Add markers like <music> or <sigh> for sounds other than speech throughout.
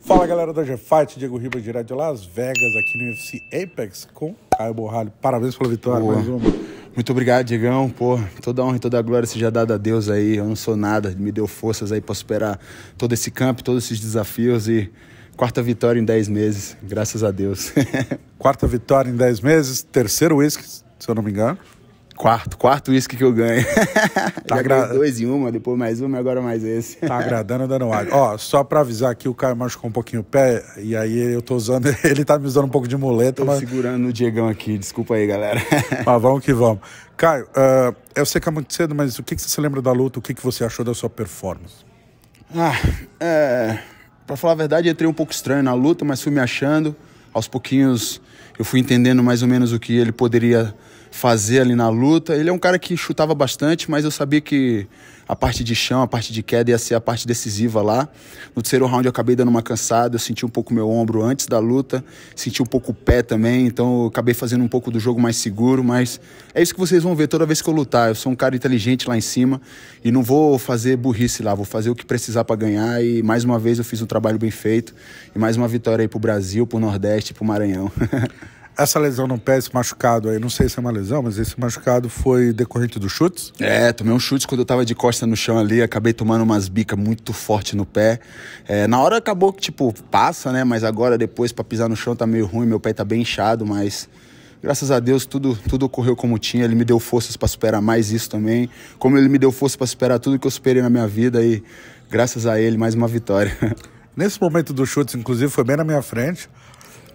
Fala galera da GFight, é Diego Ribas, direto de Las Vegas, aqui no UFC Apex com Caio Borralho. Parabéns pela vitória, Boa. mais uma. Muito obrigado, Diegão. Pô, toda honra e toda glória seja dada a Deus aí. Eu não sou nada, me deu forças aí para superar todo esse campo, todos esses desafios e quarta vitória em 10 meses, graças a Deus. <laughs> quarta vitória em 10 meses, terceiro whisky, se eu não me engano. Quarto, quarto uísque que eu ganho. Tá <laughs> Já agra... dois em uma, depois mais uma, agora mais esse. Tá agradando dando água. Ó, só pra avisar que o Caio machucou um pouquinho o pé, e aí eu tô usando, <laughs> ele tá me usando um pouco de muleta. Tô mas... segurando o Diegão aqui, desculpa aí, galera. <laughs> Mas vamos que vamos. Caio, uh, eu sei que é muito cedo, mas o que, que você se lembra da luta? O que, que você achou da sua performance? Ah, é... Pra falar a verdade, eu entrei um pouco estranho na luta, mas fui me achando. Aos pouquinhos, eu fui entendendo mais ou menos o que ele poderia fazer ali na luta. Ele é um cara que chutava bastante, mas eu sabia que a parte de chão, a parte de queda ia ser a parte decisiva lá. No terceiro round eu acabei dando uma cansada, eu senti um pouco meu ombro antes da luta, senti um pouco o pé também, então eu acabei fazendo um pouco do jogo mais seguro, mas é isso que vocês vão ver toda vez que eu lutar. Eu sou um cara inteligente lá em cima e não vou fazer burrice lá, vou fazer o que precisar para ganhar e mais uma vez eu fiz um trabalho bem feito e mais uma vitória aí pro Brasil, pro Nordeste, pro Maranhão. <laughs> Essa lesão no pé, esse machucado aí, não sei se é uma lesão, mas esse machucado foi decorrente dos chutes? É, tomei um chute quando eu tava de costa no chão ali, acabei tomando umas bicas muito forte no pé. É, na hora acabou que, tipo, passa, né? Mas agora depois para pisar no chão tá meio ruim, meu pé tá bem inchado, mas graças a Deus tudo tudo ocorreu como tinha. Ele me deu forças para superar mais isso também, como ele me deu força para superar tudo que eu superei na minha vida e graças a ele mais uma vitória. <laughs> Nesse momento do chute, inclusive, foi bem na minha frente.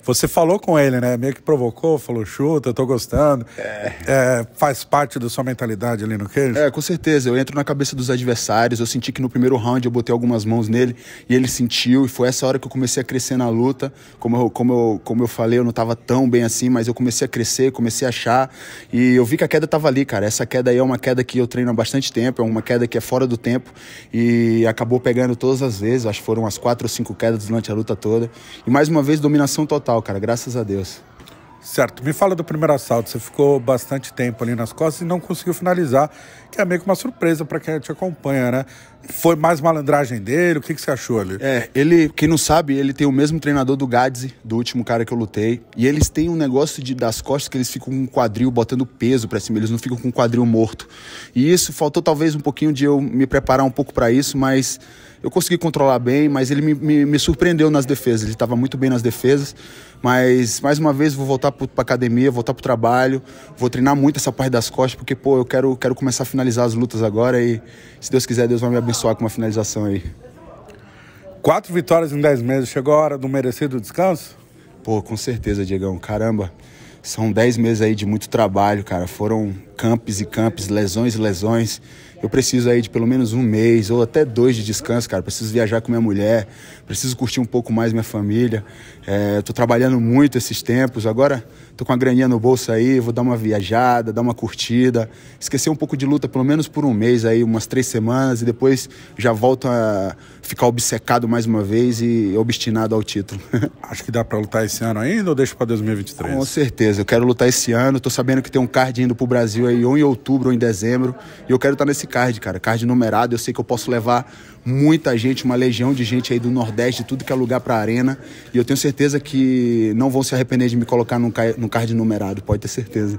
Você falou com ele, né? Meio que provocou, falou, chuta, eu tô gostando. É. É, faz parte da sua mentalidade ali no queijo? É, com certeza. Eu entro na cabeça dos adversários. Eu senti que no primeiro round eu botei algumas mãos nele e ele sentiu. E foi essa hora que eu comecei a crescer na luta. Como eu, como eu, como eu falei, eu não tava tão bem assim, mas eu comecei a crescer, comecei a achar. E eu vi que a queda tava ali, cara. Essa queda aí é uma queda que eu treino há bastante tempo, é uma queda que é fora do tempo. E acabou pegando todas as vezes. Acho que foram umas quatro ou cinco quedas durante a luta toda. E mais uma vez, dominação total. Natal, cara, graças a Deus. Certo, me fala do primeiro assalto. Você ficou bastante tempo ali nas costas e não conseguiu finalizar, que é meio que uma surpresa para quem te acompanha, né? Foi mais malandragem dele? O que, que você achou ali? É, ele, quem não sabe, ele tem o mesmo treinador do Gadzi, do último cara que eu lutei. E eles têm um negócio de, das costas que eles ficam com o quadril botando peso para cima, eles não ficam com o quadril morto. E isso faltou talvez um pouquinho de eu me preparar um pouco para isso, mas eu consegui controlar bem, mas ele me, me, me surpreendeu nas defesas. Ele estava muito bem nas defesas, mas mais uma vez vou voltar voltar pro, pra academia, voltar pro trabalho. Vou treinar muito essa parte das costas, porque, pô, eu quero, quero começar a finalizar as lutas agora e, se Deus quiser, Deus vai me abençoar com uma finalização aí. Quatro vitórias em dez meses. Chegou a hora do merecido descanso? Pô, com certeza, Diegão. Caramba. São 10 meses aí de muito trabalho, cara. Foram campos e campos, lesões e lesões. Eu preciso aí de pelo menos um mês ou até dois de descanso, cara. Preciso viajar com minha mulher, preciso curtir um pouco mais minha família. É, tô trabalhando muito esses tempos. Agora tô com a graninha no bolso aí, vou dar uma viajada, dar uma curtida, esquecer um pouco de luta, pelo menos por um mês aí, umas três semanas, e depois já volto a ficar obcecado mais uma vez e obstinado ao título. <laughs> Acho que dá para lutar esse ano ainda ou deixo para 2023? Com certeza beleza, eu quero lutar esse ano, tô sabendo que tem um card indo pro Brasil aí ou em outubro ou em dezembro, e eu quero estar tá nesse card, cara, card numerado, eu sei que eu posso levar muita gente, uma legião de gente aí do Nordeste, tudo que é lugar pra arena, e eu tenho certeza que não vão se arrepender de me colocar num, num card numerado, pode ter certeza.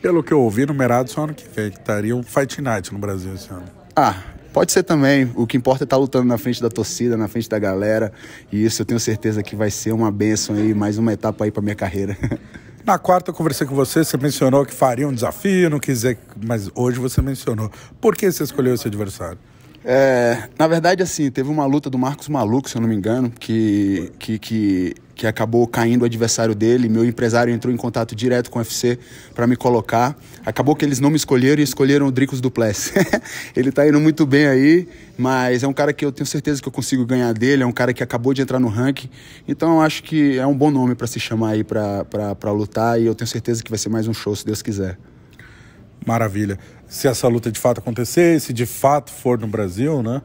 Pelo que eu ouvi, numerado só ano que vem, que estaria um Fight Night no Brasil esse ano. Ah, Pode ser também. O que importa é estar tá lutando na frente da torcida, na frente da galera. E isso eu tenho certeza que vai ser uma bênção aí, mais uma etapa aí para minha carreira. <laughs> Na quarta eu conversei com você, você mencionou que faria um desafio, não quis dizer, mas hoje você mencionou. Por que você escolheu esse adversário? É, na verdade, assim, teve uma luta do Marcos Maluco, se eu não me engano, que, que, que, que acabou caindo o adversário dele. Meu empresário entrou em contato direto com o UFC para me colocar. Acabou que eles não me escolheram e escolheram o Dricos Dupless <laughs> ele está indo muito bem aí, mas é um cara que eu tenho certeza que eu consigo ganhar dele. É um cara que acabou de entrar no ranking. Então eu acho que é um bom nome para se chamar aí para lutar e eu tenho certeza que vai ser mais um show, se Deus quiser. Maravilha. Se essa luta de fato acontecer, se de fato for no Brasil, né?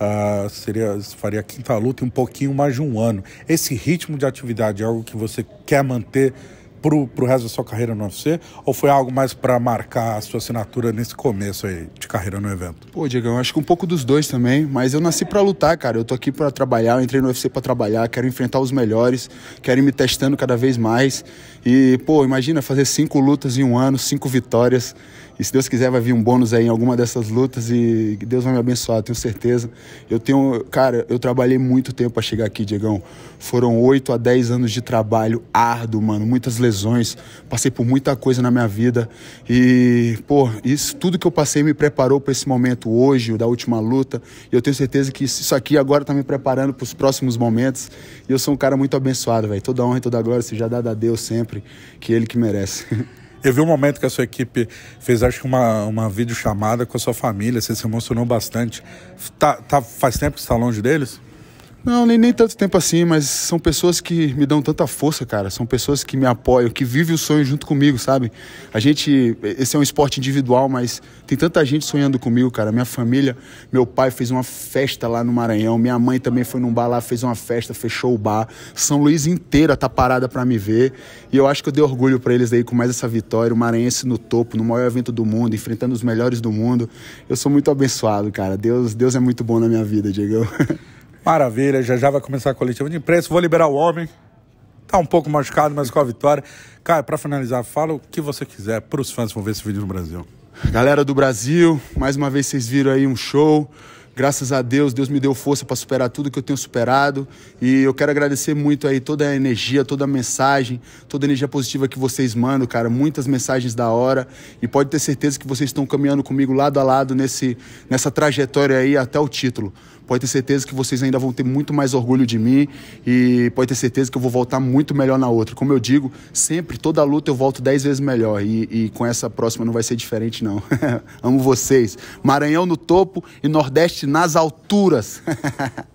Uh, seria, faria a quinta luta em um pouquinho mais de um ano. Esse ritmo de atividade é algo que você quer manter pro, pro resto da sua carreira no UFC? Ou foi algo mais para marcar a sua assinatura nesse começo aí de carreira no evento? Pô, Diego, eu acho que um pouco dos dois também, mas eu nasci para lutar, cara. Eu tô aqui para trabalhar, eu entrei no UFC para trabalhar, quero enfrentar os melhores, quero ir me testando cada vez mais. E, pô, imagina fazer cinco lutas em um ano, cinco vitórias. E se Deus quiser, vai vir um bônus aí em alguma dessas lutas e que Deus vai me abençoar, tenho certeza. Eu tenho, cara, eu trabalhei muito tempo para chegar aqui, Diegão. Foram 8 a 10 anos de trabalho árduo, mano, muitas lesões, passei por muita coisa na minha vida e, pô, isso tudo que eu passei me preparou para esse momento hoje, da última luta. E eu tenho certeza que isso aqui agora tá me preparando para os próximos momentos. E eu sou um cara muito abençoado, velho. Toda honra e toda glória seja dada a Deus sempre, que ele que merece. <laughs> Eu vi um momento que a sua equipe fez, acho que uma, uma videochamada com a sua família, você se emocionou bastante. Tá, tá, faz tempo que está longe deles? Não, nem, nem tanto tempo assim, mas são pessoas que me dão tanta força, cara. São pessoas que me apoiam, que vivem o sonho junto comigo, sabe? A gente. Esse é um esporte individual, mas tem tanta gente sonhando comigo, cara. Minha família, meu pai fez uma festa lá no Maranhão, minha mãe também foi num bar lá, fez uma festa, fechou o bar. São Luís inteira tá parada para me ver. E eu acho que eu dei orgulho para eles aí com mais essa vitória. O Maranhense no topo, no maior evento do mundo, enfrentando os melhores do mundo. Eu sou muito abençoado, cara. Deus, Deus é muito bom na minha vida, Diego. <laughs> Maravilha, já já vai começar a coletiva de imprensa. Vou liberar o homem. Tá um pouco machucado, mas com a vitória. Cara, para finalizar, fala o que você quiser para os fãs que vão ver esse vídeo no Brasil. Galera do Brasil, mais uma vez vocês viram aí um show. Graças a Deus, Deus me deu força para superar tudo que eu tenho superado. E eu quero agradecer muito aí toda a energia, toda a mensagem, toda a energia positiva que vocês mandam, cara. Muitas mensagens da hora. E pode ter certeza que vocês estão caminhando comigo lado a lado nesse, nessa trajetória aí até o título. Pode ter certeza que vocês ainda vão ter muito mais orgulho de mim e pode ter certeza que eu vou voltar muito melhor na outra. Como eu digo, sempre, toda luta eu volto dez vezes melhor e, e com essa próxima não vai ser diferente, não. <laughs> Amo vocês. Maranhão no topo e Nordeste nas alturas. <laughs>